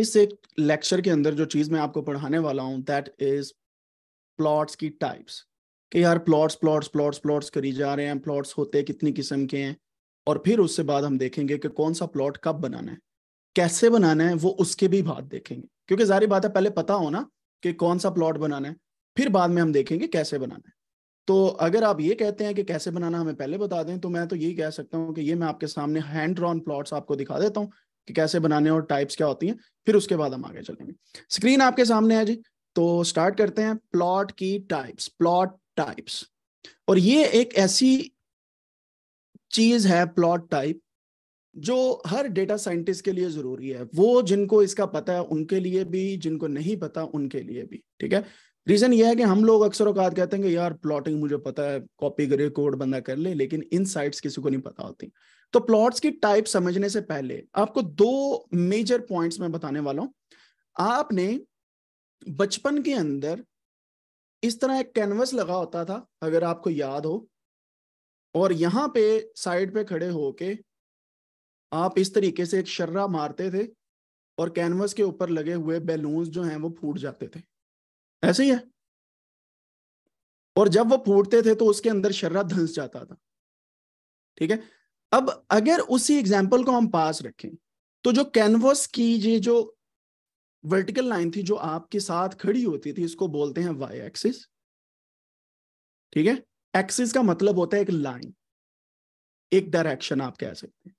इस एक लेक्चर के अंदर जो चीज़ मैं आपको पढ़ाने वाला हूँ दैट इज प्लॉट्स की टाइप्स कि यार प्लॉट्स प्लॉट्स प्लॉट्स प्लॉट्स करी जा रहे हैं प्लॉट्स होते कितनी किस्म के हैं और फिर उससे बाद हम देखेंगे कि कौन सा प्लॉट कब बनाना है कैसे बनाना है वो उसके भी बाद देखेंगे क्योंकि जारी बात है पहले पता हो ना कि कौन सा प्लॉट बनाना है फिर बाद में हम देखेंगे कैसे बनाना है तो अगर आप ये कहते हैं कि कैसे बनाना हमें पहले बता दें तो मैं तो यही कह सकता हूँ कि ये मैं आपके सामने हैंड ड्रॉन प्लॉट्स आपको दिखा देता हूँ कि कैसे बनाने और टाइप्स क्या होती हैं फिर उसके बाद हम आगे चलेंगे स्क्रीन आपके सामने है जी तो स्टार्ट करते हैं प्लॉट की टाइप्स प्लॉट टाइप्स और ये एक ऐसी चीज है प्लॉट टाइप जो हर डेटा साइंटिस्ट के लिए जरूरी है वो जिनको इसका पता है उनके लिए भी जिनको नहीं पता उनके लिए भी ठीक है रीजन ये है कि हम लोग अक्सर औकात कहते हैं कि यार प्लॉटिंग मुझे पता है कॉपी करे कोड बंदा कर ले लेकिन इन साइट्स किसी को नहीं पता होती तो प्लॉट्स की टाइप समझने से पहले आपको दो मेजर पॉइंट्स मैं बताने वाला हूँ आपने बचपन के अंदर इस तरह एक कैनवस लगा होता था अगर आपको याद हो और यहाँ पे साइड पे खड़े होके आप इस तरीके से एक शर्रा मारते थे और कैनवस के ऊपर लगे हुए बैलून्स जो हैं वो फूट जाते थे ऐसे ही है और जब वो फूटते थे तो उसके अंदर शर्रा धंस जाता था ठीक है अब अगर उसी एग्जाम्पल को हम पास रखें तो जो कैनवस की ये जो वर्टिकल लाइन थी जो आपके साथ खड़ी होती थी इसको बोलते हैं वाई एक्सिस ठीक है एक्सिस का मतलब होता है एक लाइन एक डायरेक्शन आप कह सकते हैं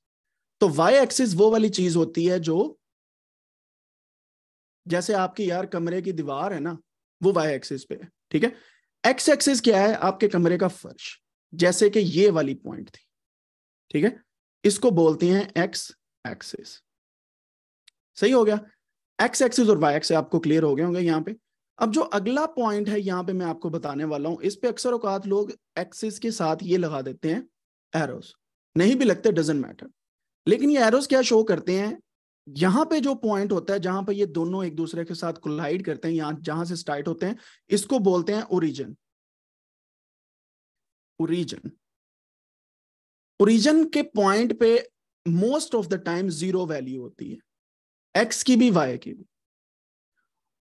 तो वाई एक्सिस वो वाली चीज होती है जो जैसे आपकी यार कमरे की दीवार है ना वो वाई एक्सिस पे है ठीक है एक्स एक्सिस क्या है आपके कमरे का फर्श जैसे कि ये वाली पॉइंट थी ठीक है इसको बोलते हैं एक्स एक्सिस सही हो गया एक्स एक्सिस और वाई एक्स आपको क्लियर हो गए होंगे यहाँ पे अब जो अगला पॉइंट है यहाँ पे मैं आपको बताने वाला हूं इस पे अक्सर औकात लोग एक्सिस के साथ ये लगा देते हैं एरोस नहीं भी लगते डजेंट मैटर लेकिन ये एरोस क्या शो करते हैं यहां पे जो पॉइंट होता है जहां पे ये दोनों एक दूसरे के साथ कोलाइड करते हैं यहां जहां से स्टार्ट होते हैं इसको बोलते हैं ओरिजिन ओरिजिन ओरिजिन के पॉइंट पे most of the time zero value होती है एक्स की भी वाई की भी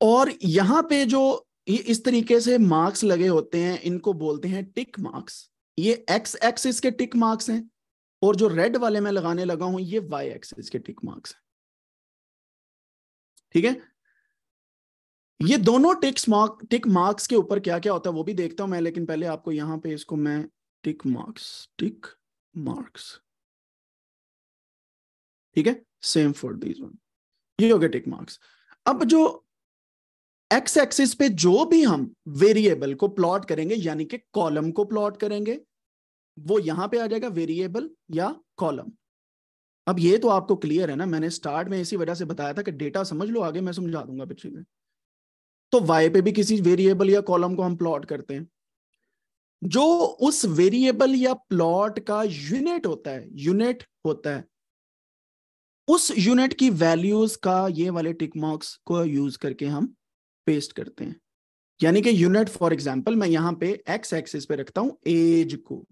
और यहां पे जो ये इस तरीके से मार्क्स लगे होते हैं इनको बोलते हैं टिक मार्क्स ये एक्स एक्सिस के टिक मार्क्स हैं और जो रेड वाले मैं लगाने लगा हूं ये वाई एक्सिस के टिक मार्क्स हैं ठीक है ये दोनों टिक्स मार्क टिक मार्क्स के ऊपर क्या क्या होता है वो भी देखता हूं मैं लेकिन पहले आपको यहां पे इसको मैं टिक मार्क्स टिक मार्क्स ठीक है सेम फॉर दिस वन ये हो गया टिक मार्क्स अब जो एक्स एक्सिस पे जो भी हम वेरिएबल को प्लॉट करेंगे यानी कि कॉलम को प्लॉट करेंगे वो यहां पे आ जाएगा वेरिएबल या कॉलम अब ये तो आपको क्लियर है ना मैंने स्टार्ट में इसी वजह से बताया था कि डेटा समझ लो आगे मैं समझा दूंगा पिछली में तो वाई पे भी किसी वेरिएबल या कॉलम को हम प्लॉट करते हैं जो उस वेरिएबल या प्लॉट का यूनिट होता है यूनिट होता है उस यूनिट की वैल्यूज का ये वाले टिक मार्क्स को यूज करके हम पेस्ट करते हैं यानी कि यूनिट फॉर एग्जांपल मैं यहां पे एक्स एक्सिस पे रखता हूं एज को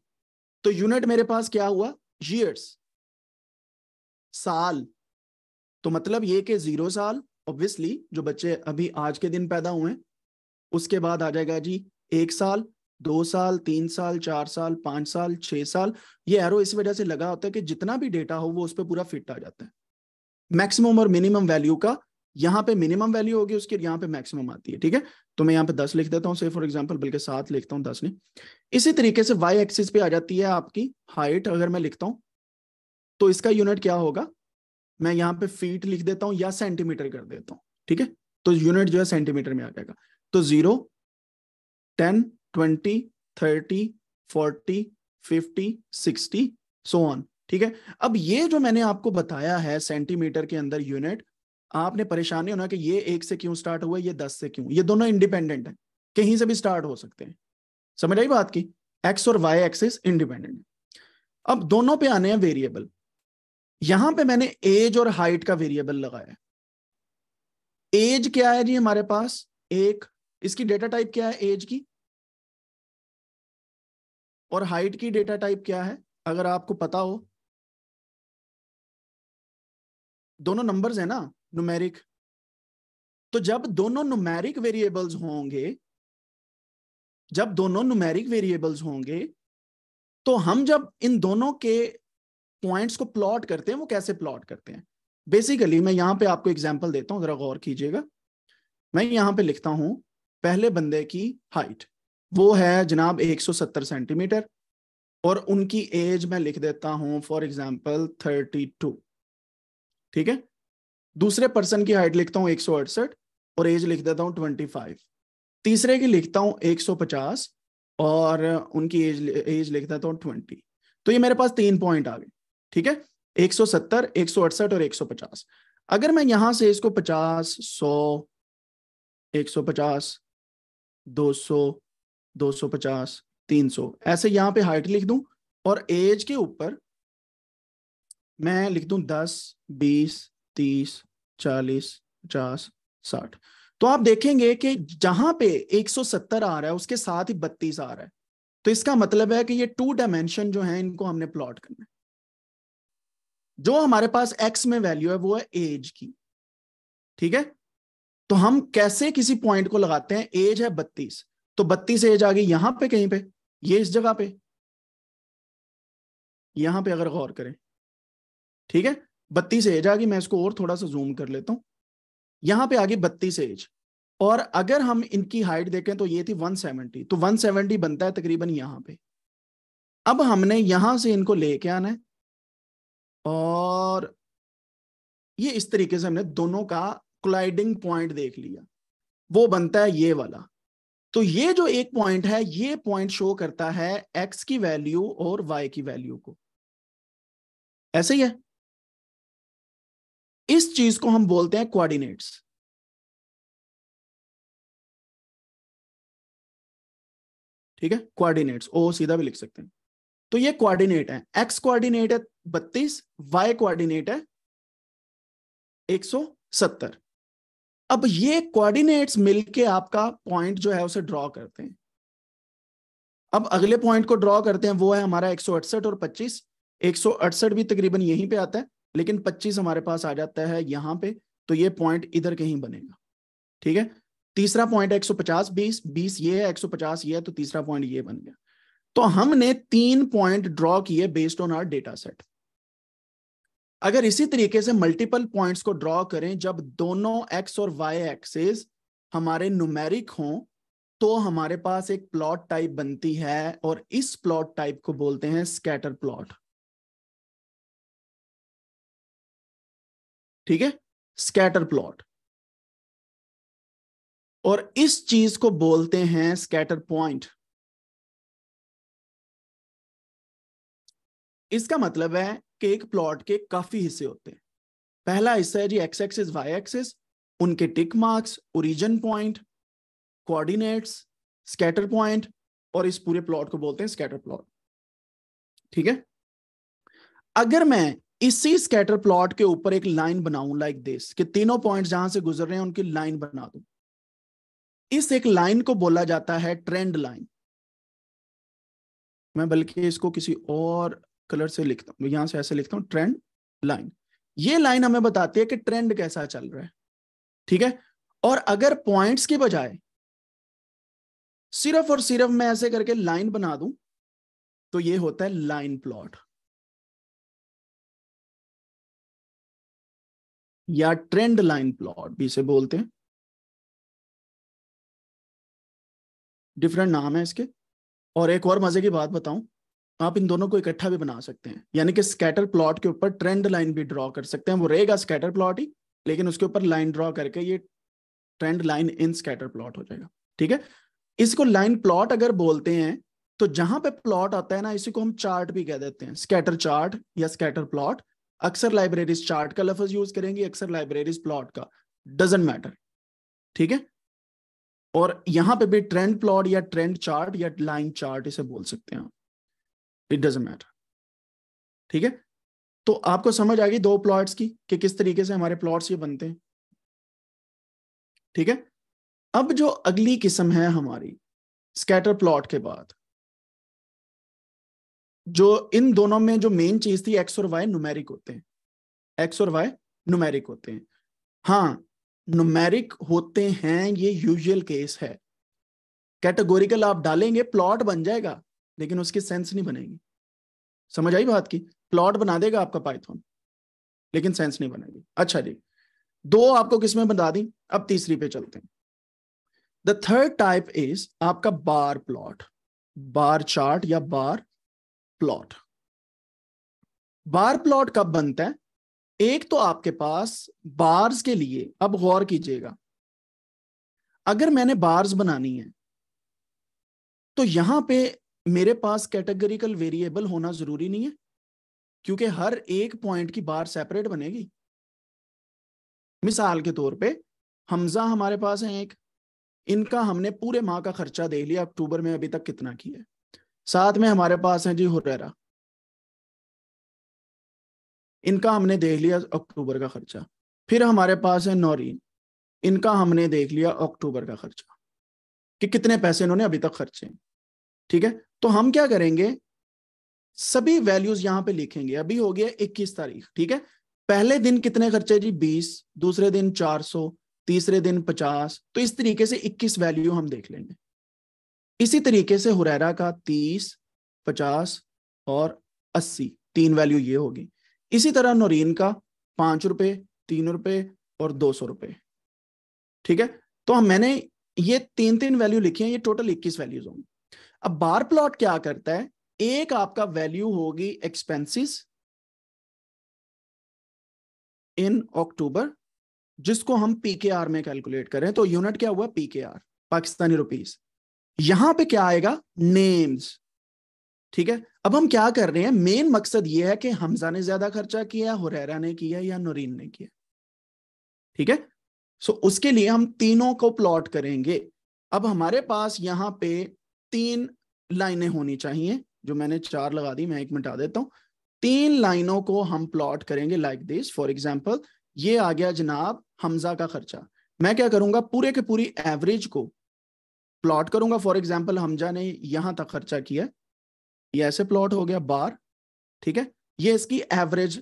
तो यूनिट मेरे पास क्या हुआ ईयर्स साल तो मतलब ये कि जीरो साल ऑब्वियसली जो बच्चे अभी आज के दिन पैदा हुए उसके बाद आ जाएगा जी एक साल दो साल तीन साल चार साल पांच साल छह साल ये एरो इस वजह से लगा होता है कि जितना भी डेटा हो वो उस पर पूरा फिट आ जाता है मैक्सिमम और मिनिमम वैल्यू का यहाँ पे मिनिमम वैल्यू होगी उसकी यहाँ पे मैक्सिमम आती है ठीक है तो मैं यहाँ पे दस लिख देता हूँ से फॉर एग्जाम्पल बल्कि सात लिखता हूँ दस नहीं इसी तरीके से वाई एक्सिस पे आ जाती है आपकी हाइट अगर मैं लिखता हूँ तो इसका यूनिट क्या होगा मैं यहाँ पे फीट लिख देता हूं या सेंटीमीटर कर देता हूं ठीक है तो यूनिट जो है सेंटीमीटर में आ जाएगा तो zero ten twenty thirty forty fifty sixty so on ठीक है अब ये जो मैंने आपको बताया है सेंटीमीटर के अंदर यूनिट आपने परेशान नहीं होना कि ये एक से क्यों स्टार्ट हुआ ये दस से क्यों ये दोनों इंडिपेंडेंट है कहीं से भी स्टार्ट हो सकते हैं समझ आई बात की एक्स और वाई एक्सिस इंडिपेंडेंट अब दोनों पे आने हैं वेरिएबल यहां पे मैंने एज और हाइट का वेरिएबल लगाया एज क्या है जी हमारे पास एक इसकी डेटा टाइप क्या है एज की और हाइट की डेटा टाइप क्या है अगर आपको पता हो दोनों नंबर्स है ना नुमेरिक तो जब दोनों नुमेरिक वेरिएबल्स होंगे जब दोनों नुमेरिक वेरिएबल्स होंगे तो हम जब इन दोनों के पॉइंट्स को प्लॉट करते हैं वो कैसे प्लॉट करते हैं बेसिकली मैं यहाँ पे आपको एग्जाम्पल देता हूँ जरा गौर कीजिएगा मैं यहाँ पे लिखता हूँ पहले बंदे की हाइट वो है जनाब 170 सेंटीमीटर और उनकी एज मैं लिख देता हूँ फॉर एग्जाम्पल 32 ठीक है दूसरे पर्सन की हाइट लिखता हूँ एक और एज लिख देता हूँ 25 तीसरे की लिखता हूँ 150 और उनकी एज एज लिख देता हूँ 20 तो ये मेरे पास तीन पॉइंट आ गए ठीक है 170, 168 और 150 अगर मैं यहां से इसको 50, 100, 150, 200, 250, 300 ऐसे यहां पे हाइट लिख दूं और एज के ऊपर मैं लिख दूं 10, 20, 30, 40, 50, 60 तो आप देखेंगे कि जहां पे 170 आ रहा है उसके साथ ही 32 आ रहा है तो इसका मतलब है कि ये टू डायमेंशन जो है इनको हमने प्लॉट करना है जो हमारे पास एक्स में वैल्यू है वो है एज की ठीक है तो हम कैसे किसी पॉइंट को लगाते हैं एज है बत्तीस तो बत्तीस एज आ गई यहां पे कहीं पे ये इस जगह पे यहां पे अगर गौर करें ठीक है बत्तीस एज आ गई मैं इसको और थोड़ा सा जूम कर लेता हूं यहां पे आ गई बत्तीस एज और अगर हम इनकी हाइट देखें तो ये थी 170 तो 170 बनता है तकरीबन यहां पे अब हमने यहां से इनको लेके आना है और ये इस तरीके से हमने दोनों का क्लाइडिंग पॉइंट देख लिया वो बनता है ये वाला तो ये जो एक पॉइंट है ये पॉइंट शो करता है एक्स की वैल्यू और वाई की वैल्यू को ऐसे ही है इस चीज को हम बोलते हैं कोऑर्डिनेट्स ठीक है कोऑर्डिनेट्स ओ सीधा भी लिख सकते हैं तो ये कोऑर्डिनेट है एक्स कोऑर्डिनेट है बत्तीस वाई कोऑर्डिनेट है एक सौ सत्तर अब ये कोऑर्डिनेट्स मिलके आपका पॉइंट जो है उसे ड्रॉ करते हैं अब अगले पॉइंट को ड्रॉ करते हैं वो है हमारा एक सौ अड़सठ और पच्चीस एक सौ अड़सठ भी तकरीबन यहीं पे आता है लेकिन पच्चीस हमारे पास आ जाता है यहां पे तो ये पॉइंट इधर कहीं बनेगा ठीक है तीसरा पॉइंट सौ 150 20 20 ये है 150 ये है तो तीसरा पॉइंट ये बन गया तो हमने तीन पॉइंट ड्रॉ किए based on our data set अगर इसी तरीके से मल्टीपल पॉइंट्स को ड्रॉ करें जब दोनों एक्स और वाई एक्सेस हमारे नुमेरिक हों तो हमारे पास एक प्लॉट टाइप बनती है और इस प्लॉट टाइप को बोलते हैं स्कैटर प्लॉट ठीक है स्कैटर प्लॉट और इस चीज को बोलते हैं स्कैटर पॉइंट इसका मतलब है कि एक प्लॉट के काफी हिस्से होते हैं पहला हिस्सा है जी एक्स एक्सिस वाई एक्सिस उनके tick marks origin point coordinates scatter point और इस पूरे प्लॉट को बोलते हैं स्कैटर प्लॉट ठीक है अगर मैं इसी स्कैटर प्लॉट के ऊपर एक लाइन बनाऊं लाइक दिस कि तीनों पॉइंट्स जहां से गुजर रहे हैं उनकी लाइन बना दूं इस एक लाइन को बोला जाता है ट्रेंड लाइन मैं बल्कि इसको किसी और कलर से लिखता हूँ यहां से ऐसे लिखता हूँ ट्रेंड लाइन ये लाइन हमें बताती है कि ट्रेंड कैसा चल रहा है ठीक है और अगर पॉइंट्स के बजाय सिर्फ और सिर्फ मैं ऐसे करके लाइन बना दूं तो ये होता है लाइन प्लॉट या ट्रेंड लाइन प्लॉट भी इसे बोलते हैं डिफरेंट नाम है इसके और एक और मजे की बात बताऊं आप इन दोनों को इकट्ठा भी बना सकते हैं यानी कि स्कैटर प्लॉट के ऊपर ट्रेंड लाइन भी ड्रॉ कर सकते हैं वो रहेगा स्कैटर प्लॉट ही लेकिन उसके ऊपर लाइन ड्रॉ करके ये trend line in scatter plot हो जाएगा ठीक है इसको लाइन प्लॉट अगर बोलते हैं तो जहां पे प्लॉट आता है ना इसी को हम चार्ट भी कह देते हैं स्कैटर चार्ट या स्कैटर प्लॉट अक्सर लाइब्रेरीज चार्ट का लफज यूज करेंगे अक्सर लाइब्रेरीज प्लॉट का डजेंट मैटर ठीक है और यहां पे भी ट्रेंड प्लॉट या ट्रेंड चार्ट या लाइन चार्ट इसे बोल सकते हैं इट डजेंट मैटर ठीक है तो आपको समझ आ गई दो प्लॉट्स की कि किस तरीके से हमारे प्लॉट्स ये बनते हैं ठीक है अब जो अगली किस्म है हमारी स्कैटर प्लॉट के बाद जो इन दोनों में जो मेन चीज थी एक्स और वाई नुमेरिक होते हैं एक्स और वाई नुमेरिक होते हैं हाँ नुमेरिक होते हैं ये यूजुअल केस है कैटेगोरिकल आप डालेंगे प्लॉट बन जाएगा लेकिन उसकी सेंस नहीं बनेगी समझ आई बात की प्लॉट बना देगा आपका पाइथन लेकिन सेंस नहीं बनेगी अच्छा जी दो आपको किसमें बता दी अब तीसरी पे चलते हैं द थर्ड टाइप इज आपका बार प्लॉट बार चार्ट या बार प्लॉट बार प्लॉट कब बनता है एक तो आपके पास बार्स के लिए अब गौर कीजिएगा अगर मैंने बार्स बनानी है तो यहां पे मेरे पास कैटेगरिकल वेरिएबल होना जरूरी नहीं है क्योंकि हर एक पॉइंट की बार सेपरेट बनेगी मिसाल के तौर पे हमजा हमारे पास है एक इनका हमने पूरे माह का खर्चा दे लिया अक्टूबर में अभी तक कितना किया है साथ में हमारे पास है जी हुररा इनका हमने देख लिया अक्टूबर का खर्चा फिर हमारे पास है नौरीन इनका हमने देख लिया अक्टूबर का खर्चा कि कितने पैसे इन्होंने अभी तक खर्चे हैं ठीक है तो हम क्या करेंगे सभी वैल्यूज यहां पे लिखेंगे अभी हो गया 21 तारीख ठीक है पहले दिन कितने खर्चे जी 20 दूसरे दिन 400 तीसरे दिन 50 तो इस तरीके से 21 वैल्यू हम देख लेंगे इसी तरीके से हुरैरा का 30 50 और 80 तीन वैल्यू ये होगी इसी तरह नौरीन का पांच रुपए तीन रुपए और दो सौ रुपए ठीक है तो हम मैंने ये तीन तीन वैल्यू लिखी है ये टोटल इक्कीस वैल्यूज होंगे अब बार प्लॉट क्या करता है एक आपका वैल्यू होगी एक्सपेंसेस इन अक्टूबर जिसको हम पीकेआर में कैलकुलेट कर रहे हैं तो यूनिट क्या हुआ पीकेआर पाकिस्तानी रुपीस यहां पे क्या आएगा नेम्स ठीक है अब हम क्या कर रहे हैं मेन मकसद यह है कि हमजा ने ज्यादा खर्चा किया हुरैरा ने किया या नूरीन ने किया ठीक है सो उसके लिए हम तीनों को प्लॉट करेंगे अब हमारे पास यहां पे तीन लाइनें होनी चाहिए जो मैंने चार लगा दी मैं एक मिटा देता हूँ तीन लाइनों को हम प्लॉट करेंगे लाइक दिस फॉर एग्जाम्पल ये आ गया जनाब हमजा का खर्चा मैं क्या करूंगा पूरे के पूरी एवरेज को प्लॉट करूंगा फॉर एग्जाम्पल हमजा ने यहां तक खर्चा किया ये ऐसे प्लॉट हो गया बार ठीक है ये इसकी एवरेज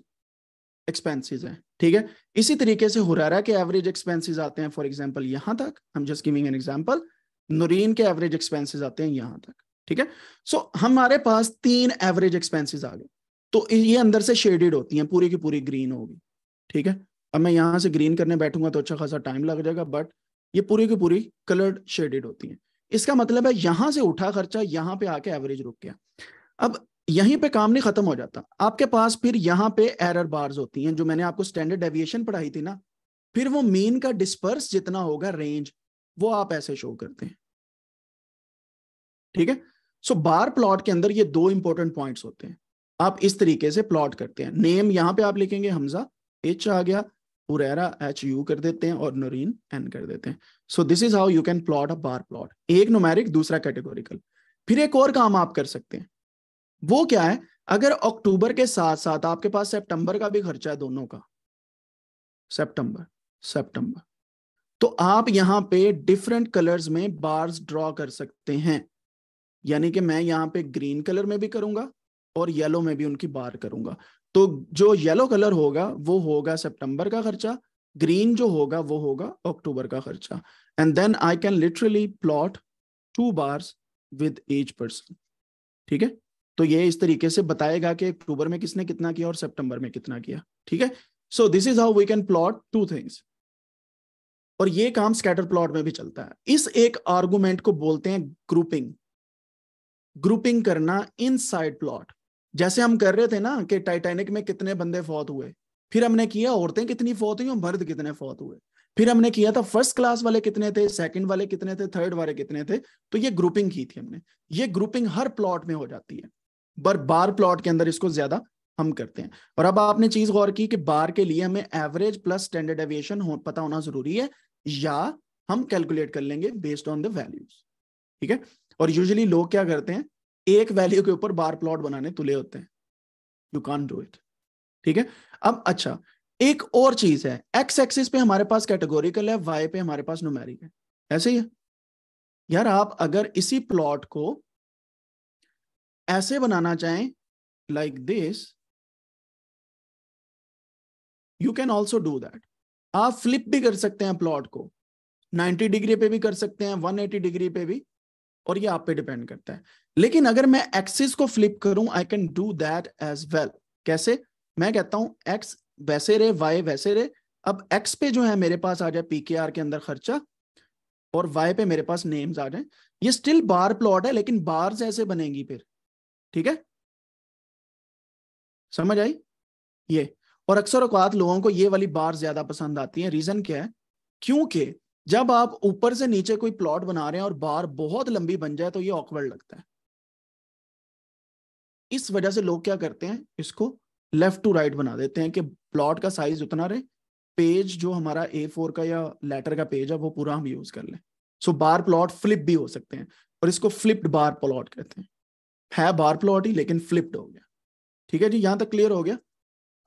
एक्सपेंसेस है ठीक है इसी तरीके से हुरारा के एवरेज एक्सपेंसेस आते हैं फॉर एग्जाम्पल यहां तक हम just giving an example Noreen के एवरेज एक्सपेंसेस आते हैं यहां तक ठीक है सो so, हमारे पास तीन एवरेज एक्सपेंसेस आ गए तो ये अंदर से शेडेड होती हैं पूरी की पूरी ग्रीन होगी ठीक है अब मैं यहाँ से ग्रीन करने बैठूंगा तो अच्छा खासा टाइम लग जाएगा बट ये पूरी की पूरी कलर्ड शेडेड होती हैं इसका मतलब है यहाँ से उठा खर्चा यहाँ पे आके एवरेज रुक गया अब यहीं पे काम नहीं खत्म हो जाता आपके पास फिर यहाँ पे एरर बार्स होती हैं जो मैंने आपको स्टैंडर्ड एविएशन पढ़ाई थी ना फिर वो मीन का डिस्पर्स जितना होगा रेंज वो आप ऐसे शो करते हैं ठीक है सो बार प्लॉट के अंदर ये दो इंपॉर्टेंट पॉइंट्स होते हैं आप इस तरीके से प्लॉट करते हैं नेम यहां पे आप लिखेंगे हमजा एच आ गया उरेरा एच यू कर देते हैं और नोरीन एन कर देते हैं so this is how you can plot a bar plot एक नोमेरिक दूसरा कैटेगोरिकल फिर एक और काम आप कर सकते हैं वो क्या है अगर अक्टूबर के साथ साथ आपके पास सितंबर का भी खर्चा है दोनों का सितंबर सितंबर तो आप यहां पे डिफरेंट कलर्स में बार्स ड्रॉ कर सकते हैं यानी कि मैं यहाँ पे ग्रीन कलर में भी करूंगा और येलो में भी उनकी बार करूंगा तो जो येलो कलर होगा वो होगा सितंबर का खर्चा ग्रीन जो होगा वो होगा अक्टूबर का खर्चा and then I can literally plot two bars with each person ठीक है तो ये इस तरीके से बताएगा कि अक्टूबर में किसने कितना किया और सितंबर में कितना किया ठीक है so this is how we can plot two things और ये काम स्कैटर प्लॉट में भी चलता है इस एक आर्गूमेंट को बोलते हैं ग्रुपिंग ग्रुपिंग करना इन साइड प्लॉट जैसे हम कर रहे थे ना कि टाइटैनिक में कितने बंदे फौत हुए फिर हमने किया औरतें कितनी फौत हुई और मर्द कितने फौत हुए फिर हमने किया था फर्स्ट क्लास वाले कितने थे सेकंड वाले कितने थे थर्ड वाले कितने थे तो ये ग्रुपिंग की थी हमने ये ग्रुपिंग हर प्लॉट में हो जाती है पर बार प्लॉट के अंदर इसको ज्यादा हम करते हैं और अब आपने चीज गौर की कि बार के लिए हमें एवरेज प्लस स्टैंडर्ड एविएशन हो, पता होना जरूरी है या हम कैलकुलेट कर लेंगे बेस्ड ऑन द वैल्यूज ठीक है और यूजली लोग क्या करते हैं एक वैल्यू के ऊपर बार प्लॉट बनाने तुले होते हैं यू कान डू इट ठीक है अब अच्छा एक और चीज है एक्स एक्सिस पे हमारे पास कैटेगोरिकल है वाई पे हमारे पास नुमेरिक है ऐसे ही है यार आप अगर इसी प्लॉट को ऐसे बनाना चाहें like this you can also do that आप फ्लिप भी कर सकते हैं प्लॉट को 90 डिग्री पे भी कर सकते हैं 180 डिग्री पे भी और ये आप पे डिपेंड करता है लेकिन अगर मैं एक्सिस को फ्लिप करूं I can do that as well कैसे मैं कहता हूं एक्स वैसे रहे वाई वैसे रहे अब एक्स पे जो है मेरे पास आ जाए पीकेआर के अंदर खर्चा और वाई पे मेरे पास नेम्स आ जाए ये स्टिल बार प्लॉट है लेकिन बार्स ऐसे बनेगी फिर ठीक है समझ आई ये और अक्सर अवकात लोगों को ये वाली बार ज्यादा पसंद आती है रीजन क्या है क्योंकि जब आप ऊपर से नीचे कोई प्लॉट बना रहे हैं और बार बहुत लंबी बन जाए तो ये ऑकवर्ड लगता है इस वजह से लोग क्या करते हैं इसको लेफ्ट टू राइट बना देते हैं कि प्लॉट का साइज उतना रहे पेज जो हमारा ए फोर का या लेटर का पेज है वो पूरा हम यूज कर लें सो बार प्लॉट फ्लिप भी हो सकते हैं और इसको फ्लिप्ड बार प्लॉट कहते हैं है बार प्लॉट ही लेकिन फ्लिप्ड हो गया ठीक है जी यहां तक क्लियर हो गया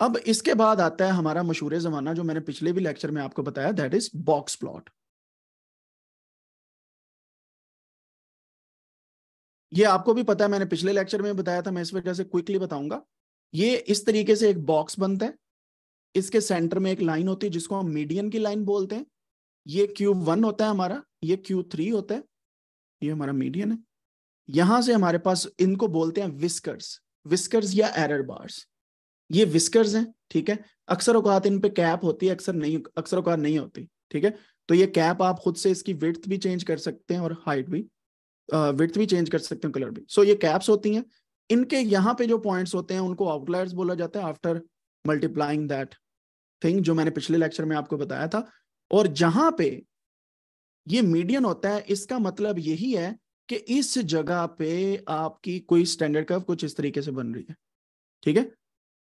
अब इसके बाद आता है हमारा मशहूर जमाना जो मैंने पिछले भी लेक्चर में आपको बताया दैट इज बॉक्स प्लॉट ये आपको भी पता है मैंने पिछले लेक्चर में बताया था मैं इस वजह से क्विकली बताऊंगा ये इस तरीके से एक बॉक्स बनता है इसके सेंटर में एक लाइन होती है जिसको हम मीडियन की लाइन बोलते हैं ये क्यूब वन होता है हमारा ये क्यू थ्री होता है ये हमारा मीडियन है यहां से हमारे पास इनको बोलते हैं विस्कर्स विस्कर्स या एरर बार्स ये विस्कर्स हैं ठीक है अक्सर औकात इन पे कैप होती है अक्सर नहीं अक्सर औकात नहीं होती ठीक है तो ये कैप आप खुद से इसकी विर्थ भी चेंज कर सकते हैं और हाइट भी विथ भी चेंज कर सकते हैं कलर भी सो so, ये कैप्स होती हैं इनके यहाँ पे जो पॉइंट्स होते हैं उनको आउटलायर्स बोला जाता है आफ्टर मल्टीप्लाइंग दैट थिंग जो मैंने पिछले लेक्चर में आपको बताया था और जहां पे ये मीडियन होता है इसका मतलब यही है कि इस जगह पे आपकी कोई स्टैंडर्ड कर्व कुछ इस तरीके से बन रही है ठीक है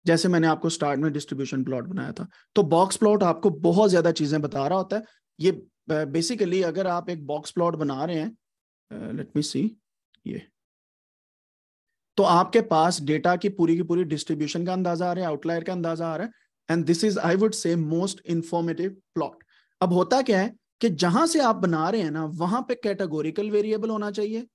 जैसे मैंने आपको स्टार्ट में डिस्ट्रीब्यूशन प्लॉट बनाया था तो बॉक्स प्लॉट आपको बहुत ज्यादा चीजें बता रहा होता है ये बेसिकली अगर आप एक बॉक्स प्लॉट बना रहे हैं लेट मी सी ये तो आपके पास डेटा की पूरी की पूरी डिस्ट्रीब्यूशन का अंदाजा आ रहा है आउटलायर का अंदाजा आ रहा है and this is I would say most informative plot अब होता क्या है कि जहां से आप बना रहे हैं ना वहां पे कैटेगोरिकल वेरिएबल होना चाहिए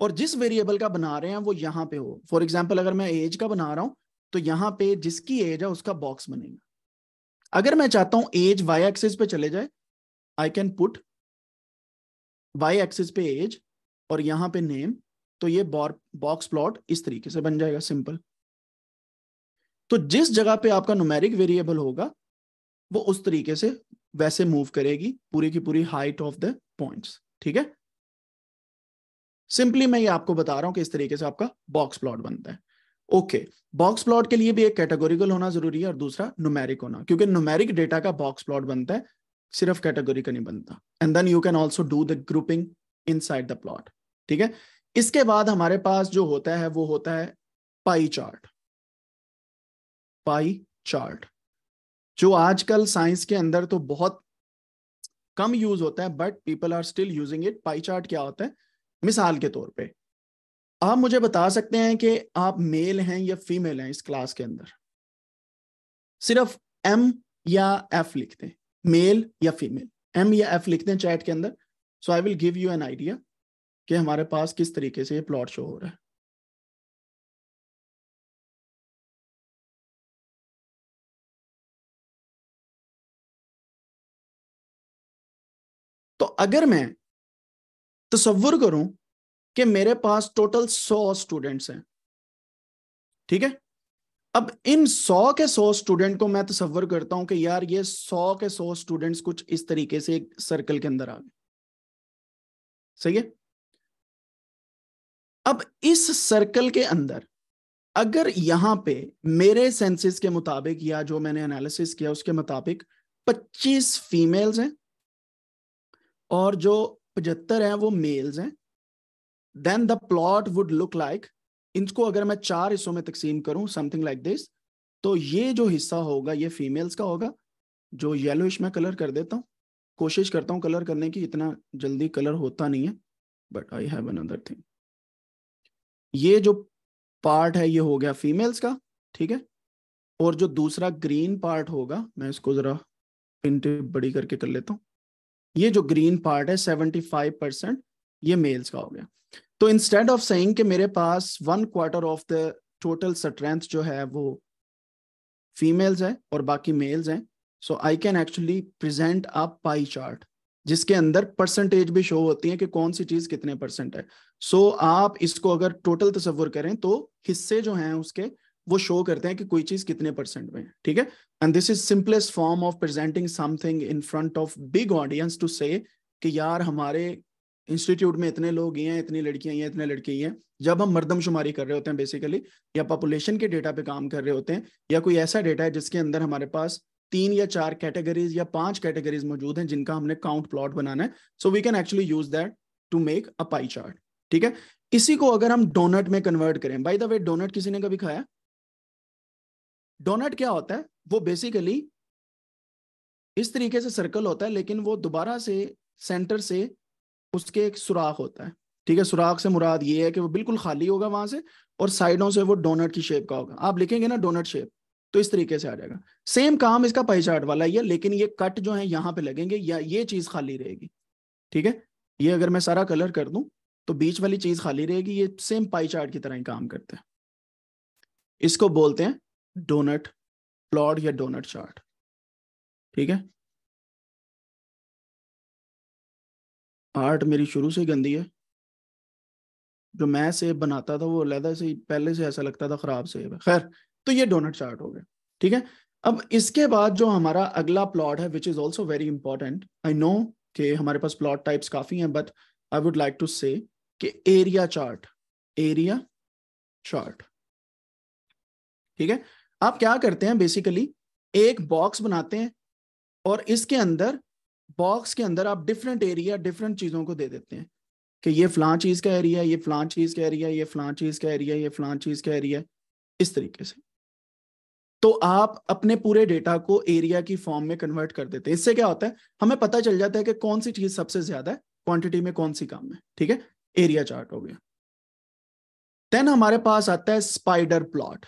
और जिस वेरिएबल का बना रहे हैं वो यहां पे हो फॉर एग्जाम्पल अगर मैं एज का बना रहा हूं तो यहां पे जिसकी एज है उसका बॉक्स बनेगा अगर मैं चाहता हूं एज वाई एक्सिस पे चले जाए I can put Y axis पे एज और यहां पे नेम तो ये बॉक्स प्लॉट इस तरीके से बन जाएगा सिंपल तो जिस जगह पे आपका नुमेरिक वेरिएबल होगा वो उस तरीके से वैसे मूव करेगी पूरी की पूरी हाइट ऑफ द पॉइंट्स ठीक है सिंपली मैं ये आपको बता रहा हूं कि इस तरीके से आपका बॉक्स प्लॉट बनता है ओके बॉक्स प्लॉट के लिए भी एक कैटेगोरिकल होना जरूरी है और दूसरा नुमेरिक होना क्योंकि नुमेरिक डेटा का बॉक्स प्लॉट बनता है सिर्फ कैटेगरी का नहीं बनता and then you can also do the grouping inside the plot ठीक है इसके बाद हमारे पास जो होता है वो होता है पाई चार्ट पाई चार्ट जो आजकल साइंस के अंदर तो बहुत कम यूज होता है but people are still using it pie chart क्या होता है मिसाल के तौर पे आप मुझे बता सकते हैं कि आप मेल हैं या फीमेल हैं इस क्लास के अंदर सिर्फ एम या एफ लिखते हैं मेल या फीमेल एम या एफ लिख दें चैट के अंदर so I will give you an idea कि हमारे पास किस तरीके से ये प्लॉट शो हो रहा है तो अगर मैं तस्वुर करूं कि मेरे पास टोटल सौ स्टूडेंट्स हैं ठीक है अब इन सौ के सौ स्टूडेंट को मैं तस्वर करता हूं कि यार ये सौ के सौ स्टूडेंट्स कुछ इस तरीके से एक सर्कल के अंदर आ गए सही है अब इस सर्कल के अंदर अगर यहां पे मेरे सेंसेस के मुताबिक या जो मैंने एनालिसिस किया उसके मुताबिक 25 फीमेल्स हैं और जो 75 हैं वो मेल्स हैं then the plot would look like इनको अगर मैं चार हिस्सों में तकसीम करूं समथिंग लाइक दिस तो ये जो हिस्सा होगा ये फीमेल्स का होगा जो येलोइश मैं कलर कर देता हूँ कोशिश करता हूँ कलर करने की इतना जल्दी कलर होता नहीं है but I have another thing ये जो पार्ट है ये हो गया फीमेल्स का ठीक है और जो दूसरा ग्रीन पार्ट होगा मैं इसको जरा पिंट बड़ी करके कर लेता हूँ ये जो ग्रीन पार्ट है सेवेंटी फाइव परसेंट ये मेल्स का हो गया तो इंस्टेड ऑफ सेइंग कि मेरे पास one quarter of the total strength जो है वो फीमेल्स है और बाकी मेल्स हैं so I can actually present a pie chart जिसके अंदर परसेंटेज भी शो होती है कि कौन सी चीज कितने परसेंट है सो so, आप इसको अगर टोटल तस्वर करें तो हिस्से जो हैं उसके वो शो करते हैं कि कोई चीज कितने परसेंट में है ठीक है and this is simplest form of presenting something in front of big audience to say कि यार हमारे इंस्टीट्यूट में इतने लोग हैं इतनी लड़कियां हैं इतने लड़के हैं जब हम मर्दमशुमारी कर रहे होते हैं बेसिकली या पॉपुलेशन के डेटा पे काम कर रहे होते हैं या कोई ऐसा डेटा है जिसके अंदर हमारे पास तीन या चार कैटेगरीज या पांच कैटेगरीज मौजूद हैं जिनका हमने काउंट प्लॉट बनाना है so we can actually use that to make a pie chart ठीक है इसी को अगर हम डोनट में कन्वर्ट करें बाई द वे डोनट किसी ने कभी खाया डोनट क्या होता है वो बेसिकली इस तरीके से सर्कल होता है लेकिन वो दोबारा से सेंटर से उसके एक सुराख होता है ठीक है सुराख से मुराद ये है कि वो बिल्कुल खाली होगा वहां से और साइडों से वो डोनट की शेप का होगा आप लिखेंगे ना डोनट शेप तो इस तरीके से आ जाएगा सेम काम इसका पैचाट वाला ही है लेकिन ये कट जो है यहाँ पे लगेंगे या ये चीज खाली रहेगी ठीक है ये अगर मैं सारा कलर कर दूं तो बीच वाली चीज खाली रहेगी ये सेम पाई चार्ट की तरह ही काम करते हैं इसको बोलते हैं डोनट प्लॉट या डोनट चार्ट ठीक है आर्ट मेरी शुरू से गंदी है जो मैं सेब बनाता था वो अलहदा से पहले से ऐसा लगता था ख़राब सेब है खैर तो ये डोनट चार्ट हो गया ठीक है अब इसके बाद जो हमारा अगला प्लॉट है which is also very important I know कि हमारे पास प्लॉट टाइप्स काफ़ी हैं but I would like to say area chart area chart ठीक है आप क्या करते हैं बेसिकली एक बॉक्स बनाते हैं और इसके अंदर बॉक्स के अंदर आप डिफरेंट एरिया डिफरेंट चीज़ों को दे देते हैं कि ये फ्लां चीज़ का एरिया ये फ्लां चीज़ का एरिया ये फ्लां चीज़ का एरिया ये फ्लां चीज़ का एरिया इस तरीके से तो आप अपने पूरे डेटा को एरिया की फॉर्म में कन्वर्ट कर देते हैं इससे क्या होता है हमें पता चल जाता है कि कौन सी चीज़ सबसे ज़्यादा है क्वांटिटी में कौन सी काम है ठीक है एरिया चार्ट हो गया देन हमारे पास आता है स्पाइडर प्लॉट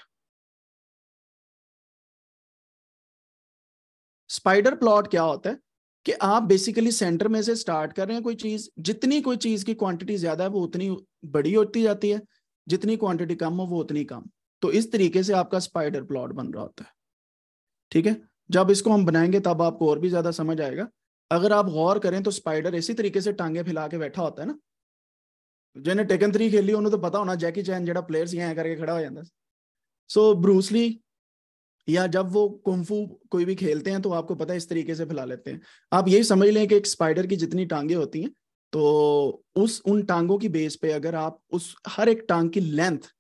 स्पाइडर प्लॉट क्या होता है कि आप बेसिकली सेंटर में से स्टार्ट कर रहे हैं कोई चीज जितनी कोई चीज की क्वांटिटी ज्यादा है वो उतनी बड़ी होती जाती है जितनी क्वांटिटी कम हो वो उतनी कम तो इस तरीके से आपका स्पाइडर प्लॉट बन रहा होता है ठीक है जब इसको हम बनाएंगे तब आपको और भी ज्यादा समझ आएगा अगर आप गौर करें तो स्पाइडर इसी तरीके से टांगे फैला के बैठा होता है ना जिन्हें टेकन थ्री खेली उन्होंने तो पता होना जैकी चैन जो प्लेयर यहाँ करके खड़ा हो जाता सो ब्रूसली या जब वो कुंफू कोई भी खेलते हैं तो आपको पता है इस तरीके से फैला लेते हैं आप यही समझ लें कि एक स्पाइडर की जितनी टांगे होती हैं तो उस उन टांगों की बेस पे अगर आप उस हर एक टांग की लेंथ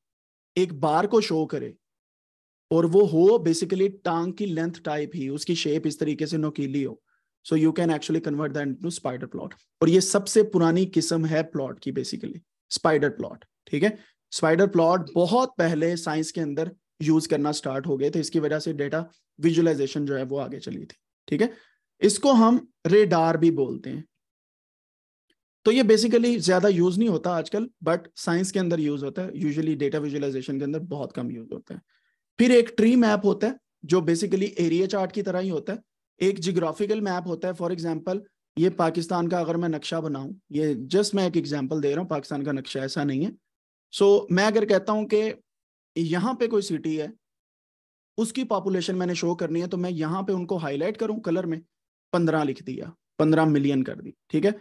एक बार को शो करे और वो हो बेसिकली टांग की लेंथ टाइप ही उसकी शेप इस तरीके से नोकीली हो so you can actually convert that to spider plot और ये सबसे पुरानी किस्म है प्लॉट की बेसिकली स्पाइडर प्लॉट ठीक है स्पाइडर प्लॉट बहुत पहले साइंस के अंदर यूज करना स्टार्ट हो गए थे तो इसकी वजह से डेटा विजुअलाइजेशन जो है वो आगे चली थी ठीक है इसको हम रेडार भी बोलते हैं तो ये बेसिकली ज्यादा यूज नहीं होता आजकल बट साइंस के अंदर यूज होता है यूजुअली डेटा विजुअलाइजेशन के अंदर बहुत कम यूज होता है फिर एक ट्री मैप होता है जो बेसिकली एरिया चार्ट की तरह ही होता है एक जियोग्राफिकल मैप होता है फॉर एग्जाम्पल ये पाकिस्तान का अगर मैं नक्शा बनाऊं ये जस्ट मैं एक एग्जाम्पल दे रहा हूँ पाकिस्तान का नक्शा ऐसा नहीं है सो so, मैं अगर कहता हूँ कि यहां पे कोई सिटी है उसकी पॉपुलेशन मैंने शो करनी है तो मैं यहां पे उनको हाईलाइट करूं कलर में पंद्रह लिख दिया पंद्रह मिलियन कर दी ठीक है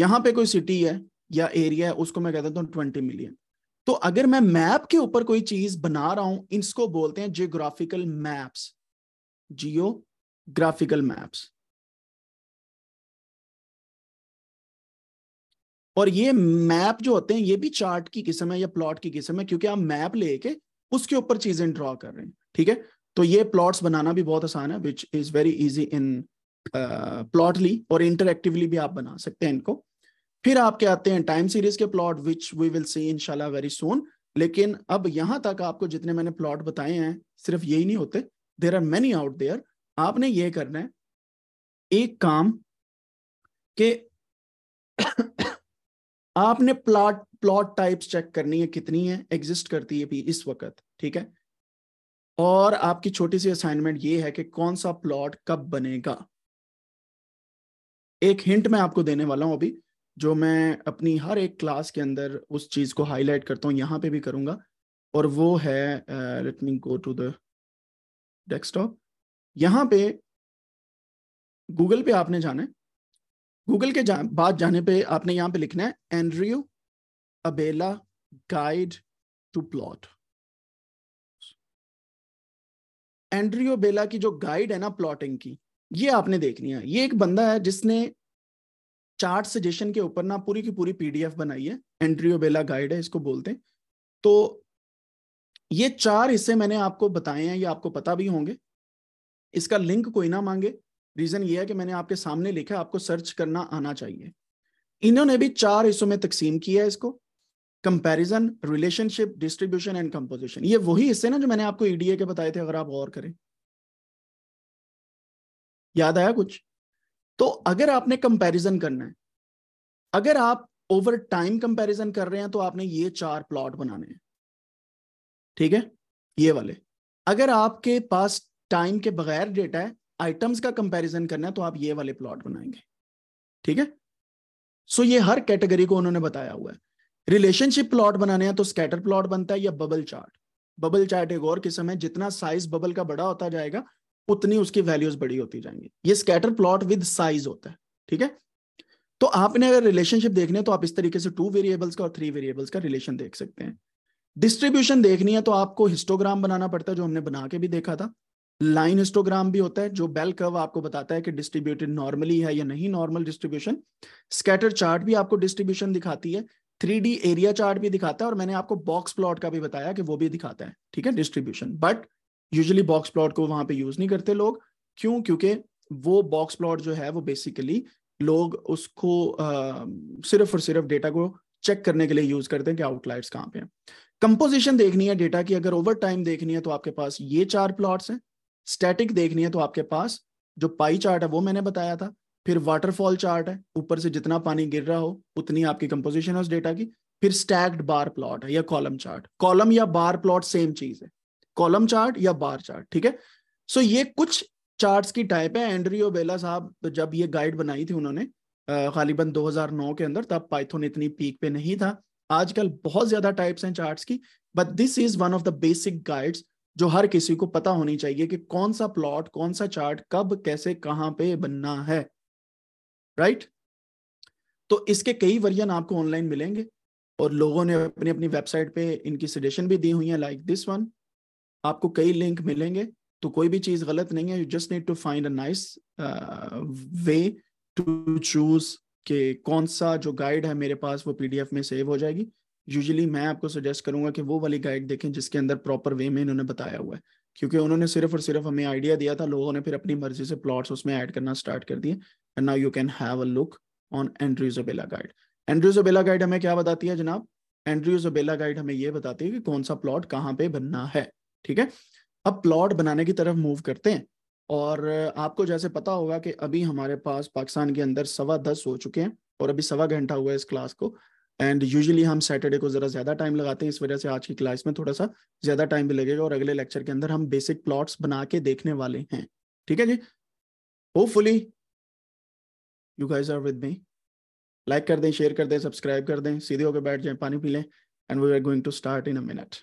यहां पे कोई सिटी है या एरिया है उसको मैं कह देता हूँ ट्वेंटी मिलियन तो अगर मैं मैप के ऊपर कोई चीज बना रहा हूं इसको बोलते हैं जियोग्राफिकल मैप्स जियोग्राफिकल मैप्स और ये मैप जो होते हैं ये भी चार्ट की किस्म है या प्लॉट की किस्म है क्योंकि आप मैप लेके उसके ऊपर चीजें ड्रॉ कर रहे हैं ठीक है तो ये प्लॉट्स बनाना भी बहुत आसान है which is very easy in Plotly और इंटरक्टिवली भी आप बना सकते हैं इनको फिर आपके आते हैं टाइम सीरीज के plot which we will see इनशाला वेरी सोन लेकिन अब यहां तक आपको जितने मैंने प्लॉट बताए हैं सिर्फ यही नहीं होते there are many out there आपने ये करना है एक काम के आपने प्लॉट प्लॉट टाइप्स चेक करनी है कितनी है एग्जिस्ट करती है भी इस वक्त ठीक है और आपकी छोटी सी असाइनमेंट ये है कि कौन सा प्लॉट कब बनेगा एक हिंट मैं आपको देने वाला हूं अभी जो मैं अपनी हर एक क्लास के अंदर उस चीज को हाईलाइट करता हूं यहां पे भी करूंगा और वो है let me go to the desktop यहां पे गूगल पे आपने जाना है गूगल के जा, बाद जाने पे आपने यहाँ पे लिखना है Andrew Abela guide to plot Andrew Abela की जो गाइड है ना प्लॉटिंग की ये आपने देखनी है ये एक बंदा है जिसने चार्ट सजेशन के ऊपर ना पूरी की पूरी पीडीएफ बनाई है एंड्रियो बेला गाइड है इसको बोलते हैं तो ये चार हिस्से मैंने आपको बताए हैं ये आपको पता भी होंगे इसका लिंक कोई ना मांगे रीजन ये है कि मैंने आपके सामने लिखा आपको सर्च करना आना चाहिए इन्होंने भी चार हिस्सों में तकसीम किया है इसको comparison relationship distribution and composition ये वही हिस्से ना जो मैंने आपको ईडीए e के बताए थे अगर आप गौर करें याद आया कुछ तो अगर आपने कंपैरिजन करना है अगर आप ओवर टाइम कंपैरिजन कर रहे हैं तो आपने ये चार प्लॉट बनाने हैं ठीक है ये वाले अगर आपके पास टाइम के बगैर डेटा है आइटम्स का कंपैरिजन करना है तो आप ये वाले प्लॉट बनाएंगे ठीक है सो ये हर कैटेगरी को उन्होंने बताया हुआ है रिलेशनशिप प्लॉट बनाने हैं तो स्कैटर प्लॉट बनता है या बबल चार्ट बबल चार्ट एक और किस्म है जितना साइज बबल का बड़ा होता जाएगा उतनी उसकी वैल्यूज बड़ी होती जाएंगी ये स्कैटर प्लॉट विद साइज होता है ठीक है तो आपने अगर रिलेशनशिप देखने तो आप इस तरीके से टू वेरिएबल्स का और थ्री वेरिएबल्स का रिलेशन देख सकते हैं डिस्ट्रीब्यूशन देखनी है तो आपको हिस्टोग्राम बनाना पड़ता है जो हमने बना के भी देखा था लाइन हिस्टोग्राम भी होता है जो बेल कर्व आपको बताता है कि डिस्ट्रीब्यूटेड नॉर्मली है या नहीं नॉर्मल डिस्ट्रीब्यूशन स्कैटर चार्ट भी आपको डिस्ट्रीब्यूशन दिखाती है थ्री एरिया चार्ट भी दिखाता है और मैंने आपको बॉक्स प्लॉट का भी बताया कि वो भी दिखाता है ठीक है distribution but usually box plot को वहां पे यूज नहीं करते लोग क्यों क्योंकि वो बॉक्स प्लॉट जो है वो बेसिकली लोग उसको आ, सिर्फ और सिर्फ डेटा को चेक करने के लिए यूज करते हैं कि आउटलाइट्स कहाँ पे हैं कंपोजिशन देखनी है डेटा की अगर ओवर टाइम देखनी है तो आपके पास ये चार प्लॉट्स हैं स्टैटिक देखनी है तो आपके पास जो पाई चार्ट है वो मैंने बताया था फिर वाटरफॉल चार्ट है ऊपर से जितना पानी गिर रहा हो उतनी आपकी कंपोजिशन है उस डेटा की फिर स्टैक्ड बार प्लॉट है या कॉलम चार्ट कॉलम या बार प्लॉट सेम चीज है कॉलम चार्ट या बार चार्ट ठीक है सो ये कुछ चार्ट्स की टाइप है एंड्रियो बेला साहब जब ये गाइड बनाई थी उन्होंने गालिबन नौ के अंदर तब पाइथन इतनी पीक पे नहीं था आजकल बहुत ज्यादा टाइप्स हैं चार्ट्स की but this is one of the basic guides जो हर किसी को पता होनी चाहिए कि कौन सा प्लॉट कौन सा चार्ट कब कैसे कहाँ पे बनना है राइट तो इसके कई वर्जन आपको ऑनलाइन मिलेंगे और लोगों ने अपनी अपनी वेबसाइट पे इनकी सजेशन भी दी हुई है लाइक दिस वन आपको कई लिंक मिलेंगे तो कोई भी चीज गलत नहीं है you just need to find a nice way to choose के कौन सा जो गाइड है मेरे पास वो पीडीएफ में सेव हो जाएगी यूजली मैं आपको सजेस्ट करूंगा कि वो वाली गाइड देखें जिसके अंदर प्रॉपर वे में इन्होंने बताया हुआ है क्योंकि उन्होंने सिर्फ और सिर्फ हमें आइडिया दिया था लोगों ने फिर अपनी मर्जी से प्लॉट्स उसमें ऐड करना स्टार्ट कर दिए and now you can have a look on Andrew Abela guide Andrew Abela guide हमें क्या बताती है जनाब एंड्रयू जोबेला गाइड हमें ये बताती है कि कौन सा प्लॉट कहाँ पे बनना है ठीक है अब प्लॉट बनाने की तरफ मूव करते हैं और आपको जैसे पता होगा कि अभी हमारे पास पाकिस्तान के अंदर सवा दस हो चुके हैं और अभी सवा घंटा हुआ है इस क्लास को एंड यूजली हम सैटरडे को ज़रा ज़्यादा टाइम लगाते हैं इस वजह से आज की क्लास में थोड़ा सा ज़्यादा टाइम भी लगेगा और अगले लेक्चर के अंदर हम बेसिक प्लॉट्स बना के देखने वाले हैं ठीक है जी hopefully you guys are with me like कर दें शेयर कर दें सब्सक्राइब कर दें सीधे होकर बैठ जाएं पानी पी लें and we are going to start in a minute